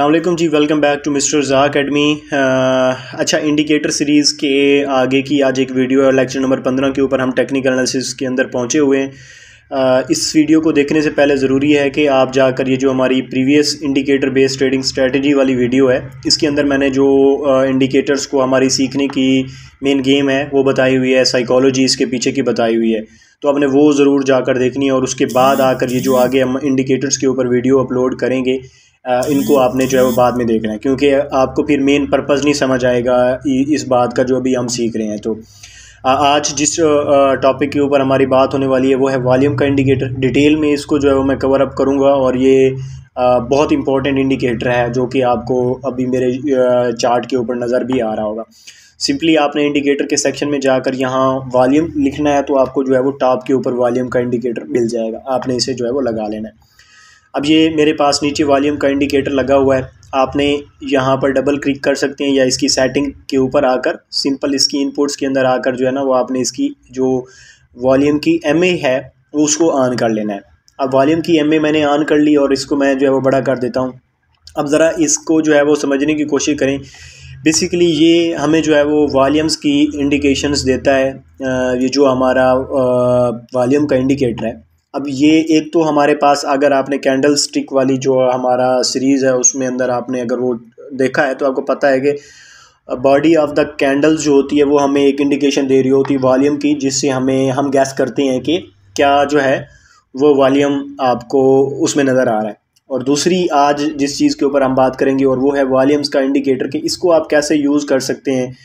अल्लाम जी welcome back to mister Jha academy अच्छा इंडिकेटर सीरीज़ के आगे की आज एक वीडियो है लेक्चर नंबर पंद्रह के ऊपर हम टेक्निकल एनालिसिस के अंदर पहुँचे हुए हैं uh, इस वीडियो को देखने से पहले ज़रूरी है कि आप जाकर ये जो हमारी previous indicator based trading strategy वाली वीडियो है इसके अंदर मैंने जो इंडिकेटर्स uh, को हमारी सीखने की मेन गेम है वो बताई हुई है साइकोलॉजी इसके पीछे की बताई हुई है तो आपने वो ज़रूर जाकर देखनी है और उसके बाद आकर ये जो आगे हम इंडिकेटर्स के ऊपर वीडियो अपलोड करेंगे इनको हम्म। आपने जो है वो बाद में देखना है क्योंकि आपको फिर मेन पर्पज़ नहीं समझ आएगा इस बात का जो अभी हम सीख रहे हैं तो आज जिस टॉपिक के ऊपर हमारी बात होने वाली है वो है वॉल्यूम का इंडिकेटर डिटेल में इसको जो है वो मैं कवर अप करूँगा और ये बहुत इंपॉर्टेंट इंडिकेटर है जो कि आपको अभी मेरे चार्ट के ऊपर नज़र भी आ रहा होगा सिंपली आपने इंडिकेटर के सेक्शन में जाकर यहाँ वॉल्यूम लिखना है तो आपको जो है वो टॉप के ऊपर वॉल्यूम का इंडिकेटर मिल जाएगा आपने इसे जो है वो लगा लेना है अब ये मेरे पास नीचे वॉल्यूम का इंडिकेटर लगा हुआ है आपने यहाँ पर डबल क्लिक कर सकते हैं या इसकी सेटिंग के ऊपर आकर सिंपल इसकी इनपुट्स के अंदर आकर जो है ना वो आपने इसकी जो वॉल्यूम की एम है उसको ऑन कर लेना है अब वॉल्यूम की एम मैंने ऑन कर ली और इसको मैं जो है वो बड़ा कर देता हूँ अब ज़रा इसको जो है वो समझने की कोशिश करें बेसिकली ये हमें जो है वो वॉल्यूम्स की इंडिकेशंस देता है ये जो हमारा वॉल्यूम का इंडिकेटर है अब ये एक तो हमारे पास अगर आपने कैंडल स्टिक वाली जो हमारा सीरीज़ है उसमें अंदर आपने अगर वो देखा है तो आपको पता है कि बॉडी ऑफ द कैंडल्स जो होती है वो हमें एक इंडिकेशन दे रही होती है वॉलीम की जिससे हमें हम गैस करते हैं कि क्या जो है वो वॉलीम आपको उसमें नज़र आ रहा है और दूसरी आज जिस चीज़ के ऊपर हम बात करेंगे और वो है वॉलीम्स का इंडिकेटर कि इसको आप कैसे यूज़ कर सकते हैं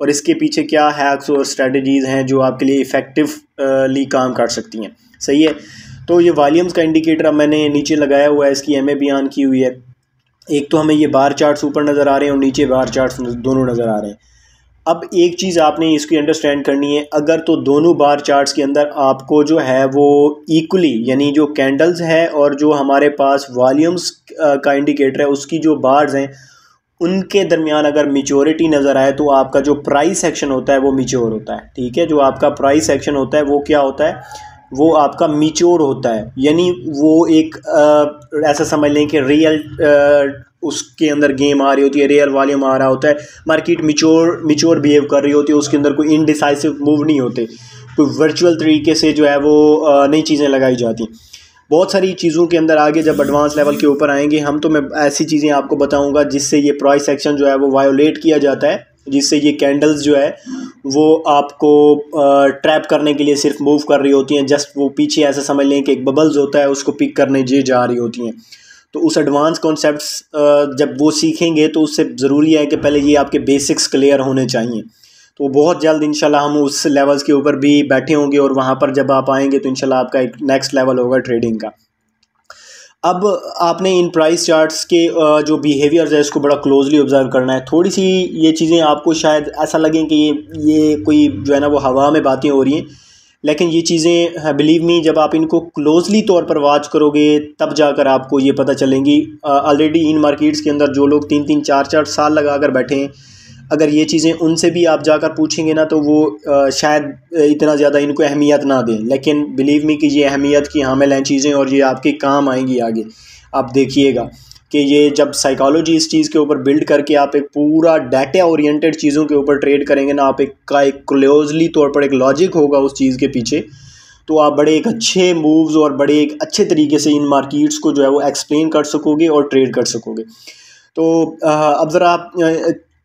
और इसके पीछे क्या हैक्स और स्ट्रेटजीज़ हैं जो आपके लिए इफ़ेक्टिवली काम कर सकती हैं सही है तो ये वॉल्यूम्स का इंडिकेटर अब मैंने नीचे लगाया हुआ है इसकी एम बयान की हुई है एक तो हमें ये बार चार्ट्स ऊपर नज़र आ रहे हैं और नीचे बार चार्ट्स दोनों नज़र आ रहे हैं अब एक चीज़ आपने इसकी अंडरस्टैंड करनी है अगर तो दोनों बार चार्ट्स के अंदर आपको जो है वो इक्वली यानी जो कैंडल्स है और जो हमारे पास वॉल्यूम्स का इंडिकेटर है उसकी जो बार्स हैं उनके दरमियान अगर मिच्योरिटी नज़र आए तो आपका जो प्राइस एक्शन होता है वो मिच्योर होता है ठीक है जो आपका प्राइस एक्शन होता है वो क्या होता है वो आपका मिच्योर होता है यानी वो एक आ, ऐसा समझ लें कि रियल आ, उसके अंदर गेम आ रही होती है रियल वॉल्यूम आ रहा होता है मार्केट मिच्योर मिच्योर बिहेव कर रही होती है उसके अंदर कोई इनडिसाइसिव मूव नहीं होते तो वर्चुअल तरीके से जो है वो नई चीज़ें लगाई जाती बहुत सारी चीज़ों के अंदर आगे जब एडवांस लेवल के ऊपर आएंगे हम तो मैं ऐसी चीज़ें आपको बताऊंगा जिससे ये प्राइस एक्शन जो है वो वायोलेट किया जाता है जिससे ये कैंडल्स जो है वो आपको ट्रैप करने के लिए सिर्फ मूव कर रही होती हैं जस्ट वो पीछे ऐसे समझ लें कि एक बबल्स होता है उसको पिक करने ये जा रही होती हैं तो उस एडवांस कॉन्सेप्ट जब वो सीखेंगे तो उससे ज़रूरी है कि पहले ये आपके बेसिक्स क्लियर होने चाहिए तो बहुत जल्द इनशाला हम उस लेवल्स के ऊपर भी बैठे होंगे और वहाँ पर जब आप आएंगे तो इनशाला आपका एक नेक्स्ट लेवल होगा ट्रेडिंग का अब आपने इन प्राइस चार्ट्स के जो बिहेवियर्स है इसको बड़ा क्लोजली ऑब्जर्व करना है थोड़ी सी ये चीज़ें आपको शायद ऐसा लगें कि ये ये कोई जो है ना वो हवा में बातें हो रही हैं लेकिन ये चीज़ें बिलीव मी जब आप इनको क्लोजली तौर पर वाच करोगे तब जाकर आपको ये पता चलेंगी ऑलरेडी इन मार्केट्स के अंदर जो लोग तीन तीन चार चार साल लगा कर बैठे हैं अगर ये चीज़ें उनसे भी आप जाकर पूछेंगे ना तो वो आ, शायद इतना ज़्यादा इनको अहमियत ना दें लेकिन बिलीव मी कि ये अहमियत की हामिल हैं चीज़ें और ये आपके काम आएंगी आगे आप देखिएगा कि ये जब साइकोलॉजी इस चीज़ के ऊपर बिल्ड करके आप एक पूरा डाटा ओरिएंटेड चीज़ों के ऊपर ट्रेड करेंगे ना आप एक का एक क्लोजली तौर पर एक लॉजिक होगा उस चीज़ के पीछे तो आप बड़े एक अच्छे मूव्स और बड़े एक अच्छे तरीके से इन मार्केट्स को जो है वो एक्सप्लेन कर सकोगे और ट्रेड कर सकोगे तो अब ज़रा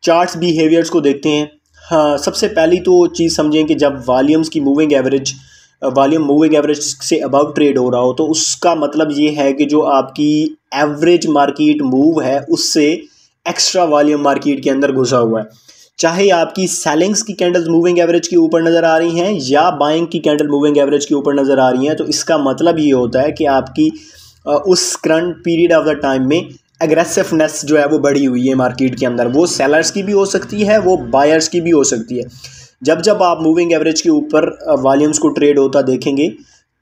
चार्ट्स बिहेवियर्स को देखते हैं हाँ सबसे पहली तो चीज़ समझें कि जब वॉल्यूम्स की moving average volume moving average से अबव ट्रेड हो रहा हो तो उसका मतलब ये है कि जो आपकी एवरेज मार्केट मूव है उससे एक्स्ट्रा वॉल्यूम मार्केट के अंदर घुसा हुआ है चाहे आपकी सेलिंग्स की कैंडल्स मूविंग एवरेज के ऊपर नज़र आ रही हैं या बाइंग की कैंडल मूविंग एवरेज के ऊपर नज़र आ रही हैं तो इसका मतलब ये होता है कि आपकी उस current period of the time में एग्रेसिवनेस जो है वो बढ़ी हुई है मार्केट के अंदर वो सेलर्स की भी हो सकती है वो बायर्स की भी हो सकती है जब जब आप मूविंग एवरेज के ऊपर वॉल्यूम्स को ट्रेड होता देखेंगे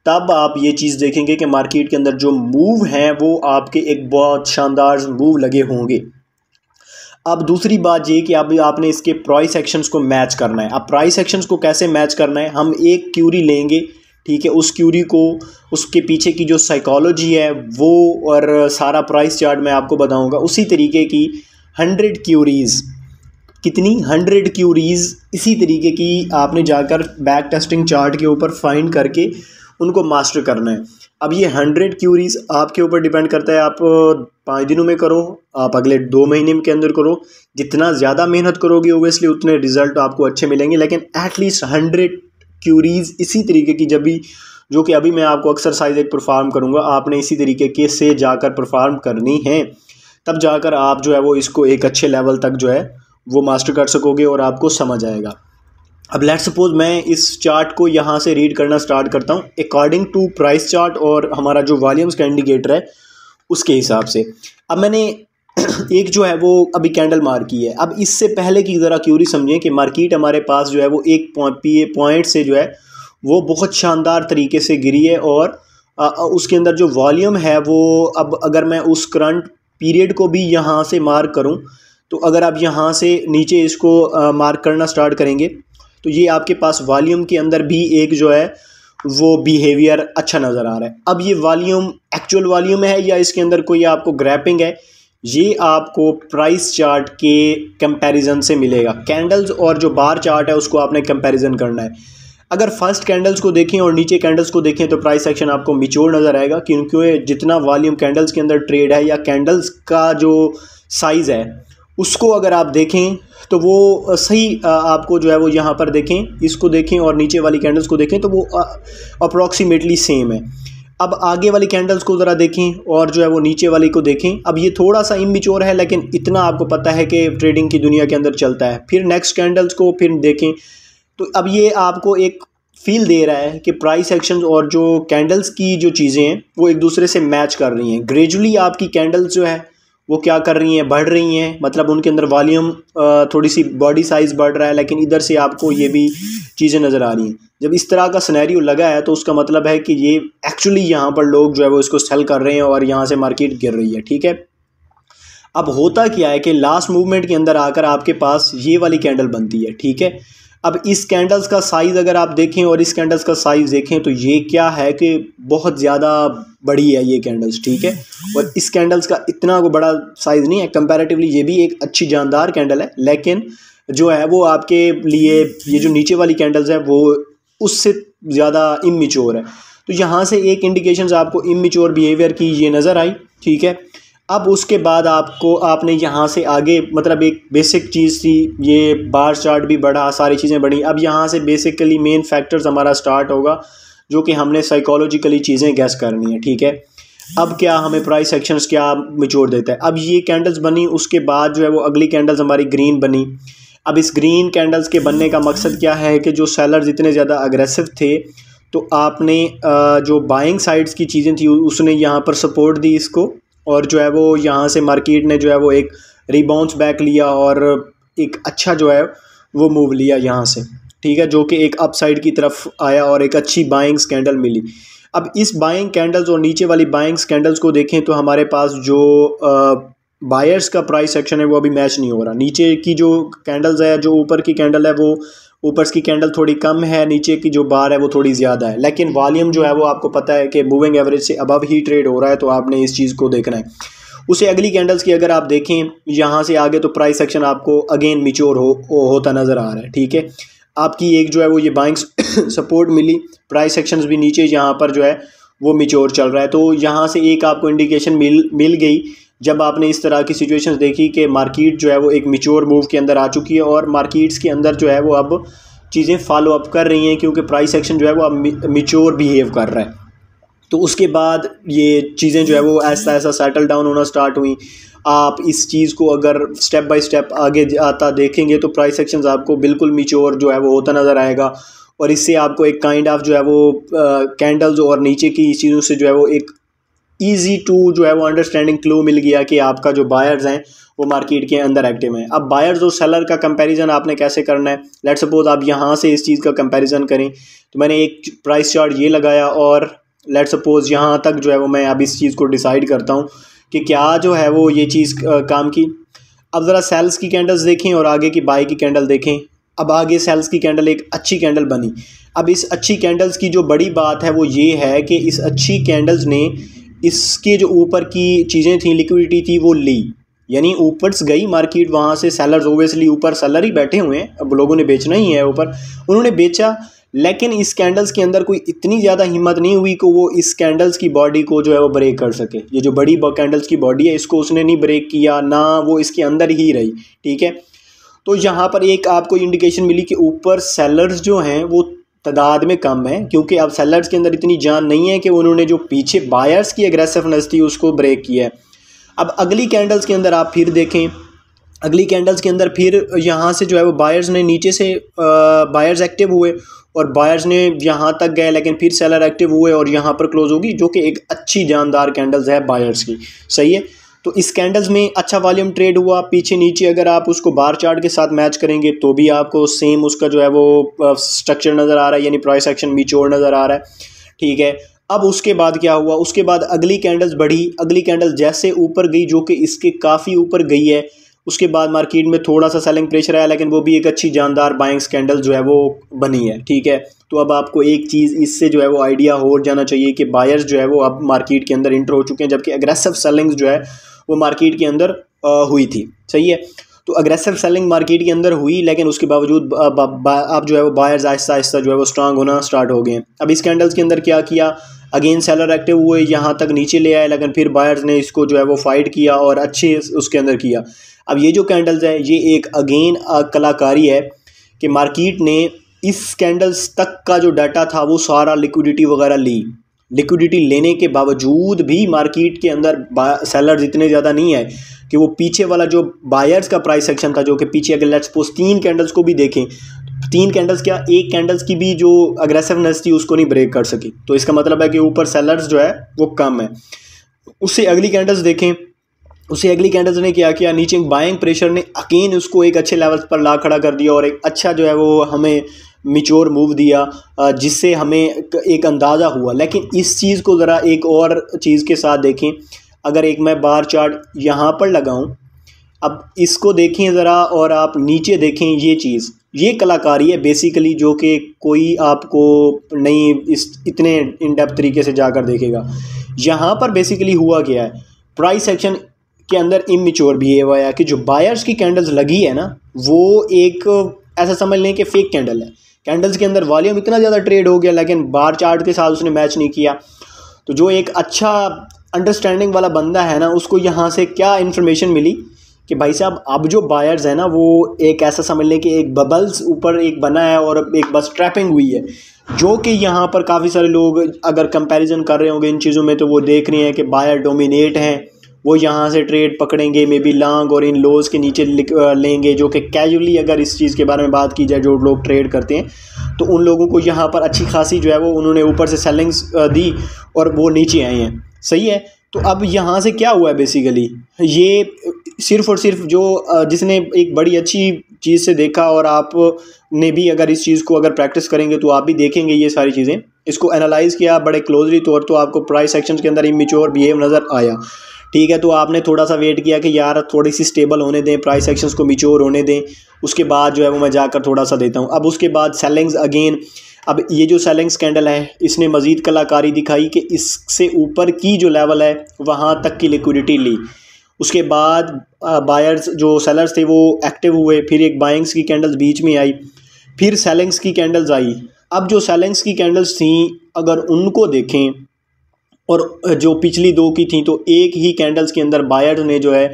तब आप ये चीज़ देखेंगे कि मार्केट के अंदर जो मूव हैं वो आपके एक बहुत शानदार मूव लगे होंगे अब दूसरी बात ये कि अब आपने इसके प्राइस एक्शंस को मैच करना है अब प्राइस एक्शंस को कैसे मैच करना है हम एक क्यूरी लेंगे ठीक है उस क्यूरी को उसके पीछे की जो साइकोलॉजी है वो और सारा प्राइस चार्ट मैं आपको बताऊंगा उसी तरीके की हंड्रेड क्यूरीज़ कितनी हंड्रेड क्यूरीज़ इसी तरीके की आपने जाकर बैक टेस्टिंग चार्ट के ऊपर फाइंड करके उनको मास्टर करना है अब ये हंड्रेड क्यूरीज़ आपके ऊपर डिपेंड करता है आप पाँच दिनों में करो आप अगले दो महीने के अंदर करो जितना ज़्यादा मेहनत करोगे ओबियसली उतने रिज़ल्ट आपको अच्छे मिलेंगे लेकिन एटलीस्ट हंड्रेड क्यूरीज़ इसी तरीके की जब भी जो कि अभी मैं आपको एक्सरसाइज एक परफार्म करूँगा आपने इसी तरीके के से जाकर परफार्म करनी है तब जाकर आप जो है वो इसको एक अच्छे लेवल तक जो है वो मास्टर कर सकोगे और आपको समझ आएगा अब लेट सपोज मैं इस चार्ट को यहाँ से रीड करना स्टार्ट करता हूँ अकॉर्डिंग टू प्राइस चार्ट और हमारा जो वॉल्यूम्स का इंडिकेटर है उसके हिसाब से अब मैंने एक जो है वो अभी कैंडल मार की है अब इससे पहले की ज़रा क्यूरी समझें कि मार्केट हमारे पास जो है वो एक पॉइंट से जो है वो बहुत शानदार तरीके से गिरी है और आ, उसके अंदर जो वॉल्यूम है वो अब अगर मैं उस करंट पीरियड को भी यहाँ से मार्क करूँ तो अगर आप यहाँ से नीचे इसको मार्क करना स्टार्ट करेंगे तो ये आपके पास वॉल्यूम के अंदर भी एक जो है वो बिहेवियर अच्छा नज़र आ रहा है अब ये वॉल्यूम एक्चुअल वॉल्यूम है या इसके अंदर कोई आपको ग्रैपिंग है ये आपको प्राइस चार्ट के कंपैरिजन से मिलेगा कैंडल्स और जो बार चार्ट है उसको आपने कंपैरिजन करना है अगर फर्स्ट कैंडल्स को देखें और नीचे कैंडल्स को देखें तो प्राइस एक्शन आपको मिच्योर नज़र आएगा क्योंकि जितना वॉल्यूम कैंडल्स के अंदर ट्रेड है या कैंडल्स का जो साइज़ है उसको अगर आप देखें तो वो सही आपको जो है वो यहाँ पर देखें इसको देखें और नीचे वाली कैंडल्स को देखें तो वो अप्रॉक्सीमेटली सेम है अब आगे वाली कैंडल्स को ज़रा देखें और जो है वो नीचे वाली को देखें अब ये थोड़ा सा बिचोर है लेकिन इतना आपको पता है कि ट्रेडिंग की दुनिया के अंदर चलता है फिर नेक्स्ट कैंडल्स को फिर देखें तो अब ये आपको एक फील दे रहा है कि प्राइस एक्शन और जो कैंडल्स की जो चीज़ें हैं वो एक दूसरे से मैच कर रही हैं ग्रेजुअली आपकी कैंडल्स जो है वो क्या कर रही हैं बढ़ रही हैं मतलब उनके अंदर वॉल्यूम थोड़ी सी बॉडी साइज़ बढ़ रहा है लेकिन इधर से आपको ये भी चीज़ें नज़र आ रही हैं जब इस तरह का सिनेरियो लगा है तो उसका मतलब है कि ये एक्चुअली यहाँ पर लोग जो है वो इसको सेल कर रहे हैं और यहाँ से मार्केट गिर रही है ठीक है अब होता क्या है कि लास्ट मूवमेंट के अंदर आकर आपके पास ये वाली कैंडल बनती है ठीक है अब इस कैंडल्स का साइज़ अगर आप देखें और इस कैंडल्स का साइज़ देखें तो ये क्या है कि बहुत ज़्यादा बड़ी है ये कैंडल्स ठीक है और इस कैंडल्स का इतना को बड़ा साइज़ नहीं है कंपैरेटिवली ये भी एक अच्छी जानदार कैंडल है लेकिन जो है वो आपके लिए ये जो नीचे वाली कैंडल्स हैं वो उससे ज़्यादा इमेच्योर है तो यहाँ से एक इंडिकेशन आपको इमेच्योर बिहेवियर की ये नज़र आई ठीक है अब उसके बाद आपको आपने यहाँ से आगे मतलब एक बेसिक चीज़ थी ये बार चार्ट भी बढ़ा सारी चीज़ें बढ़ी अब यहाँ से बेसिकली मेन फैक्टर्स हमारा स्टार्ट होगा जो कि हमने साइकोलॉजिकली चीज़ें गैस करनी है ठीक है अब क्या हमें प्राइस एक्शंस क्या मिचोड़ देता है अब ये कैंडल्स बनी उसके बाद जो है वो अगली कैंडल्स हमारी ग्रीन बनी अब इस ग्रीन कैंडल्स के बनने का मकसद क्या है कि जो सेलर्स इतने ज़्यादा अग्रेसिव थे तो आपने जो बाइंग साइड्स की चीज़ें थी उसने यहाँ पर सपोर्ट दी इसको और जो है वो यहाँ से मार्केट ने जो है वो एक रिबाउंस बैक लिया और एक अच्छा जो है वो मूव लिया यहाँ से ठीक है जो कि एक अपसाइड की तरफ आया और एक अच्छी बाइंग कैंडल मिली अब इस बाइंग कैंडल्स और नीचे वाली बाइंग स्कैंडल्स को देखें तो हमारे पास जो बायर्स का प्राइस एक्शन है वो अभी मैच नहीं हो रहा नीचे की जो कैंडल्स है जो ऊपर की कैंडल है वो ऊपर की कैंडल थोड़ी कम है नीचे की जो बार है वो थोड़ी ज़्यादा है लेकिन वॉल्यूम जो है वो आपको पता है कि मूविंग एवरेज से अबव ही ट्रेड हो रहा है तो आपने इस चीज़ को देखना है उसे अगली कैंडल्स की अगर आप देखें यहाँ से आगे तो प्राइस सेक्शन आपको अगेन मिच्योर हो, हो होता नज़र आ रहा है ठीक है आपकी एक जो है वो ये बाइंग सपोर्ट मिली प्राइस सेक्शन भी नीचे यहाँ पर जो है वो मिच्योर चल रहा है तो यहाँ से एक आपको इंडिकेशन मिल मिल गई जब आपने इस तरह की सिचुएशंस देखी कि मार्केट जो है वो एक मिच्योर मूव के अंदर आ चुकी है और मार्केट्स के अंदर जो है वो अब चीज़ें फॉलो अप कर रही हैं क्योंकि प्राइस एक्शन जो है वो अब मिच्योर बिहेव कर रहा है तो उसके बाद ये चीज़ें जो है वो ऐसा ऐसा सेटल डाउन होना स्टार्ट हुई आप इस चीज़ को अगर स्टेप बाय स्टेप आगे आता देखेंगे तो प्राइस सेक्शन आपको बिल्कुल मिच्योर जो है वो होता नज़र आएगा और इससे आपको एक काइंड kind ऑफ of जो है वो कैंडल्स और नीचे की चीज़ों से जो है वो एक ईजी टू जो है वो अंडरस्टैंडिंग क्लू मिल गया कि आपका जो बायर्स हैं वो मार्केट के अंदर एक्टिव हैं अब बायर्स और सेलर का कंपैरिजन आपने कैसे करना है लेट सपोज आप यहाँ से इस चीज़ का कंपैरिजन करें तो मैंने एक प्राइस चार्ट ये लगाया और लेट सपोज यहाँ तक जो है वो मैं अब इस चीज़ को डिसाइड करता हूँ कि क्या जो है वो ये चीज़ काम की अब ज़रा सेल्स की कैंडल्स देखें और आगे की बाई की कैंडल देखें अब आगे सेल्स की कैंडल एक अच्छी कैंडल बनी अब इस अच्छी कैंडल्स की जो बड़ी बात है वो ये है कि इस अच्छी कैंडल्स ने इसके जो ऊपर की चीज़ें थी लिक्विडिटी थी वो ली यानी ऊपर्स गई मार्केट वहाँ से सेलर्स ओबियसली ऊपर सेलर ही बैठे हुए हैं अब लोगों ने बेचना ही है ऊपर उन्होंने बेचा लेकिन इस कैंडल्स के अंदर कोई इतनी ज़्यादा हिम्मत नहीं हुई कि वो इस कैंडल्स की बॉडी को जो है वो ब्रेक कर सके ये जो बड़ी कैंडल्स की बॉडी है इसको उसने नहीं ब्रेक किया ना वो इसके अंदर ही रही ठीक है तो यहाँ पर एक आपको इंडिकेशन मिली कि ऊपर सेलर्स जो हैं वो तादाद में कम है क्योंकि अब सेलर्स के अंदर इतनी जान नहीं है कि उन्होंने जो पीछे बायर्स की अग्रेसिवनेस थी उसको ब्रेक किया है अब अगली कैंडल्स के अंदर आप फिर देखें अगली कैंडल्स के अंदर फिर यहाँ से जो है वो बायर्स ने नीचे से बायर्स एक्टिव हुए और बायर्स ने यहाँ तक गए लेकिन फिर सेलर एक्टिव हुए और यहाँ पर क्लोज़ होगी जो कि एक अच्छी जानदार कैंडल्स है बायर्स की सही है तो इस कैंडल्स में अच्छा वॉल्यूम ट्रेड हुआ पीछे नीचे अगर आप उसको बार चार्ट के साथ मैच करेंगे तो भी आपको सेम उसका जो है वो स्ट्रक्चर नज़र आ रहा है यानी प्राइस एक्शन मीचोर नज़र आ रहा है ठीक है अब उसके बाद क्या हुआ उसके बाद अगली कैंडल्स बढ़ी अगली कैंडल्स जैसे ऊपर गई जो कि इसके काफ़ी ऊपर गई है उसके बाद मार्केट में थोड़ा सा सेलिंग प्रेशर आया लेकिन वो भी एक अच्छी जानदार बाइंग स्कैंडल जो है वो बनी है ठीक है तो अब आपको एक चीज़ इससे जो है वो आइडिया हो जाना चाहिए कि बायर्स जो है वो अब मार्केट के अंदर इंटर हो चुके हैं जबकि एग्रेसिव सेलिंग्स जो है वो मार्केट के अंदर हुई थी सही है तो अग्रेसिव सेलिंग मार्केट के अंदर हुई लेकिन उसके बावजूद आप जो है वो बायर्स आहिस्ता आहिस्ता जो है वो स्ट्रांग होना स्टार्ट हो गए हैं अब इस कैंडल्स के अंदर क्या किया अगेन सेलर एक्टिव हुए यहाँ तक नीचे ले आए लेकिन फिर बायर्स ने इसको जो है वो फाइट किया और अच्छे उसके अंदर किया अब ये जो कैंडल्स है ये एक अगेन कलाकारी है कि मार्किट ने इस कैंडल्स तक का जो डाटा था वो सारा लिक्विडिटी वगैरह ली लिक्विडिटी लेने के बावजूद भी मार्केट के अंदर सेलर्स इतने ज़्यादा नहीं है कि वो पीछे वाला जो बायर्स का प्राइस सेक्शन था जो कि पीछे अगर लेट्स पोस्ट तीन कैंडल्स को भी देखें तीन कैंडल्स क्या एक कैंडल्स की भी जो अग्रेसिवनेस थी उसको नहीं ब्रेक कर सकी तो इसका मतलब है कि ऊपर सेलर्स जो है वो कम है उससे अगली कैंडल्स देखें उसे अगली कैंडल्स ने क्या किया नीचे बाइंग प्रेशर ने अकेन उसको एक अच्छे लेवल्स पर ला खड़ा कर दिया और एक अच्छा जो है वो हमें मिच्योर मूव दिया जिससे हमें एक अंदाज़ा हुआ लेकिन इस चीज़ को ज़रा एक और चीज़ के साथ देखें अगर एक मैं बार चार्ट यहाँ पर लगाऊँ अब इसको देखें ज़रा और आप नीचे देखें ये चीज़ ये कलाकारी है बेसिकली जो कि कोई आपको नहीं इस इतने इन डेप्थ तरीके से जाकर देखेगा यहाँ पर बेसिकली हुआ क्या है प्राइस सेक्शन के अंदर इमेच्योर बिहेव आया कि जो बायर्स की कैंडल्स लगी है ना वो एक ऐसा समझ लें कि फेक कैंडल है कैंडल्स के अंदर वॉल्यूम इतना ज़्यादा ट्रेड हो गया लेकिन बार चार्ट के साथ उसने मैच नहीं किया तो जो एक अच्छा अंडरस्टैंडिंग वाला बंदा है ना उसको यहाँ से क्या इन्फॉर्मेशन मिली कि भाई साहब अब जो बायर्स हैं ना वो एक ऐसा समझ लें कि एक बबल्स ऊपर एक बना है और एक बस ट्रैपिंग हुई है जो कि यहाँ पर काफ़ी सारे लोग अगर कंपैरिजन कर रहे होंगे इन चीज़ों में तो वो देख रहे हैं कि बायर डोमिनेट हैं वो यहाँ से ट्रेड पकड़ेंगे मे बी लॉन्ग और इन लोज़ के नीचे लेंगे जो कि कैजुअली अगर इस चीज़ के बारे में बात की जाए जो लोग ट्रेड करते हैं तो उन लोगों को यहाँ पर अच्छी खासी जो है वो उन्होंने ऊपर से सेलिंग्स दी और वो नीचे आए हैं सही है तो अब यहाँ से क्या हुआ है बेसिकली ये सिर्फ़ और सिर्फ जो जिसने एक बड़ी अच्छी चीज़ से देखा और आप ने भी अगर इस चीज़ को अगर प्रैक्टिस करेंगे तो आप भी देखेंगे ये सारी चीज़ें इसको एनालाइज़ किया बड़े क्लोजली तौर तो आपको प्राइस सेक्शन के अंदर इमेच्योर बिहेव नज़र आया ठीक है तो आपने थोड़ा सा वेट किया कि यार थोड़ी सी स्टेबल होने दें प्राइस एक्शन को मिच्योर होने दें उसके बाद जो है वो मैं जाकर थोड़ा सा देता हूँ अब उसके बाद सेलिंग्स अगेन अब ये जो सेलिंग्स कैंडल है इसने मज़ीद कलाकारी दिखाई कि इससे ऊपर की जो लेवल है वहाँ तक की लिक्विडिटी ली उसके बाद बायर्स जो सेलर्स थे वो एक्टिव हुए फिर एक बाइंग्स की कैंडल्स बीच में आई फिर सेलिंग्स की कैंडल्स आई अब जो सेलिंग्स की कैंडल्स थी अगर उनको देखें और जो पिछली दो की थी तो एक ही कैंडल्स के अंदर बायर ने जो है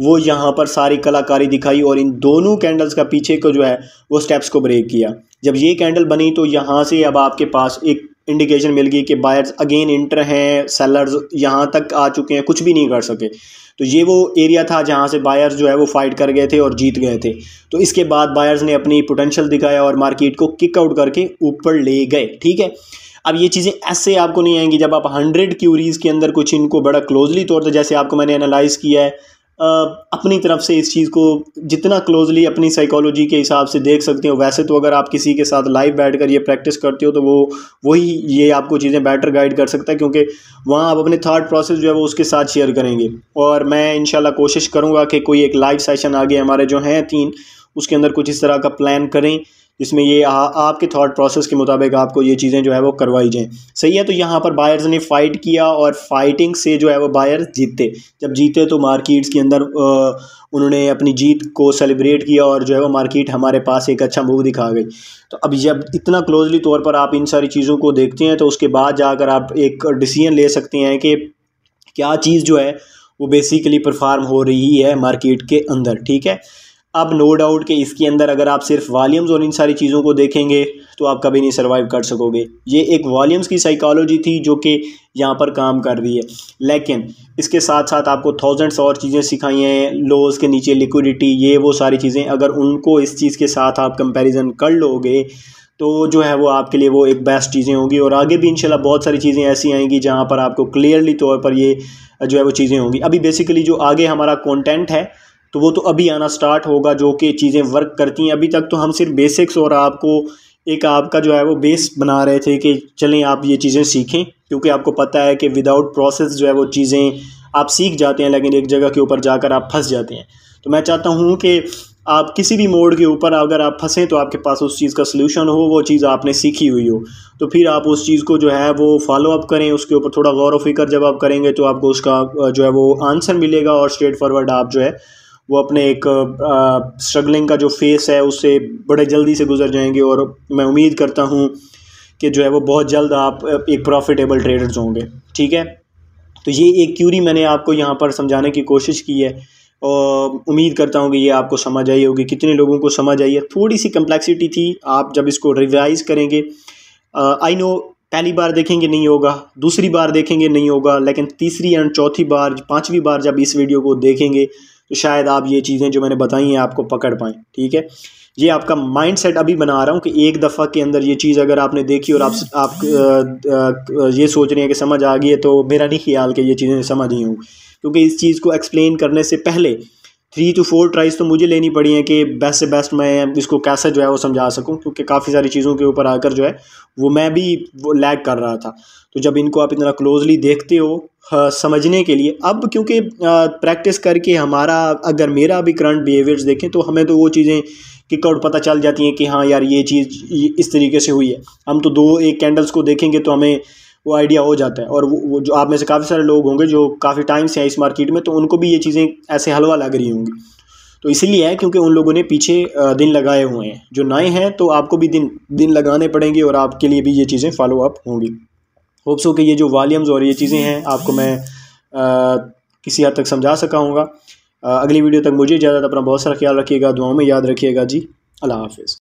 वो यहाँ पर सारी कलाकारी दिखाई और इन दोनों कैंडल्स का पीछे को जो है वो स्टेप्स को ब्रेक किया जब ये कैंडल बनी तो यहाँ से अब आपके पास एक इंडिकेशन मिल गई कि बायर्स अगेन इंटर हैं सेलर्स यहाँ तक आ चुके हैं कुछ भी नहीं कर सके तो ये वो एरिया था जहाँ से बायर्स जो है वो फाइट कर गए थे और जीत गए थे तो इसके बाद बायर्स ने अपनी पोटेंशियल दिखाया और मार्केट को किक आउट करके ऊपर ले गए ठीक है अब ये चीज़ें ऐसे आपको नहीं आएंगी जब आप हंड्रेड क्यूरीज़ के अंदर कुछ इनको बड़ा क्लोजली तौर पर जैसे आपको मैंने एनालाइज़ किया है अपनी तरफ से इस चीज़ को जितना क्लोजली अपनी साइकोलॉजी के हिसाब से देख सकते हो वैसे तो अगर आप किसी के साथ लाइव बैठ कर ये प्रैक्टिस करते हो तो वो वही ये आपको चीज़ें बेटर गाइड कर सकता है क्योंकि वहाँ आप अपने थाट प्रोसेस जो है वो उसके साथ शेयर करेंगे और मैं इन कोशिश करूँगा कि कोई एक लाइव सेशन आगे हमारे जो हैं तीन उसके अंदर कुछ इस तरह का प्लान करें जिसमें ये आ, आपके थॉट प्रोसेस के मुताबिक आपको ये चीज़ें जो है वो करवाई जाएँ सही है तो यहाँ पर बायर्स ने फ़ाइट किया और फाइटिंग से जो है वो बायर्स जीते जब जीते तो मार्केट्स के अंदर उन्होंने अपनी जीत को सेलिब्रेट किया और जो है वो मार्केट हमारे पास एक अच्छा मूव दिखा गई तो अब जब इतना क्लोजली तौर पर आप इन सारी चीज़ों को देखते हैं तो उसके बाद जाकर आप एक डिसीजन ले सकते हैं कि क्या चीज़ जो है वो बेसिकली परफार्म हो रही है मार्केट के अंदर ठीक है अब नो डाउट कि इसके अंदर अगर आप सिर्फ वॉल्यूम्स और इन सारी चीज़ों को देखेंगे तो आप कभी नहीं सर्वाइव कर सकोगे ये एक वॉल्यूम्स की साइकोलॉजी थी जो कि यहाँ पर काम कर रही है लेकिन इसके साथ साथ आपको थाउजेंड्स और चीज़ें सिखाई हैं लोस के नीचे लिक्विडिटी ये वो सारी चीज़ें अगर उनको इस चीज़ के साथ आप कंपेरिज़न कर लोगे तो जो है वो आपके लिए वो एक बेस्ट चीज़ें होंगी और आगे भी इंशाल्लाह बहुत सारी चीज़ें ऐसी आएंगी जहाँ पर आपको क्लियरली तौर पर ये जो है वो चीज़ें होंगी अभी बेसिकली जो आगे हमारा कंटेंट है तो वो तो अभी आना स्टार्ट होगा जो कि चीज़ें वर्क करती हैं अभी तक तो हम सिर्फ बेसिक्स और आपको एक आपका जो है वो बेस बना रहे थे कि चलें आप ये चीज़ें सीखें क्योंकि आपको पता है कि विदाउट प्रोसेस जो है वो चीज़ें आप सीख जाते हैं लेकिन एक जगह के ऊपर जाकर आप फंस जाते हैं तो मैं चाहता हूँ कि आप किसी भी मोड के ऊपर अगर आप फंसें तो आपके पास उस चीज़ का सलूशन हो वो चीज़ आपने सीखी हुई हो तो फिर आप उस चीज़ को जो है वो फॉलो अप करें उसके ऊपर थोड़ा गौर व फिक्र जब आप करेंगे तो आपको उसका जो है वो आंसर मिलेगा और स्ट्रेट फॉरवर्ड आप जो है वो अपने एक स्ट्रगलिंग का जो फेस है उससे बड़े जल्दी से गुजर जाएंगे और मैं उम्मीद करता हूँ कि जो है वो बहुत जल्द आप एक प्रॉफिटेबल ट्रेडर्स होंगे ठीक है तो ये एक क्यूरी मैंने आपको यहाँ पर समझाने की कोशिश की है और उम्मीद करता हूँ कि ये आपको समझ आई होगी कितने लोगों को समझ आई है थोड़ी सी कम्प्लेक्सिटी थी आप जब इसको रिवाइज़ करेंगे आई नो पहली बार देखेंगे नहीं होगा दूसरी बार देखेंगे नहीं होगा लेकिन तीसरी एंड चौथी बार पांचवी बार जब इस वीडियो को देखेंगे तो शायद आप ये चीज़ें जो मैंने बताई हैं आपको पकड़ पाएँ ठीक है ये आपका माइंड सेट अभी बना रहा हूँ कि एक दफ़ा के अंदर ये चीज़ अगर आपने देखी और आप आप आ, आ, ये सोच रहे हैं कि समझ आ गई है तो मेरा नहीं ख्याल कि ये चीज़ें समझ ही हूँ क्योंकि इस चीज़ को एक्सप्लेन करने से पहले थ्री टू फोर ट्राइज़ तो मुझे लेनी पड़ी हैं कि बेस्ट से बेस्ट मैं इसको कैसे जो है वो समझा सकूं क्योंकि काफ़ी सारी चीज़ों के ऊपर आकर जो है वो मैं भी वो लैग कर रहा था तो जब इनको आप इतना क्लोजली देखते हो हाँ, समझने के लिए अब क्योंकि प्रैक्टिस करके हमारा अगर मेरा भी करंट बिहेवियर्स देखें तो हमें तो वो चीज़ें किक आउट पता चल जाती हैं कि हाँ यार ये चीज़ इस तरीके से हुई है हम तो दो एक कैंडल्स को देखेंगे तो हमें वो आइडिया हो जाता है और वो, वो जो आप में से काफ़ी सारे लोग होंगे जो काफ़ी टाइम से हैं इस मार्केट में तो उनको भी ये चीज़ें ऐसे हलवा लग रही होंगी तो इसीलिए है क्योंकि उन लोगों ने पीछे दिन लगाए हुए हैं जो नए हैं तो आपको भी दिन दिन लगाने पड़ेंगे और आपके लिए भी ये चीज़ें फॉलो अप होंगी होप्स हो कि ये जो वॉल्यूम्स और ये चीज़ें हैं आपको मैं आ, किसी हद तक समझा सका हूँगा अगली वीडियो तक मुझे इजाज़त अपना बहुत सारा ख्याल रखिएगा दुआओं में याद रखिएगा जी अल्लाह हाफिज़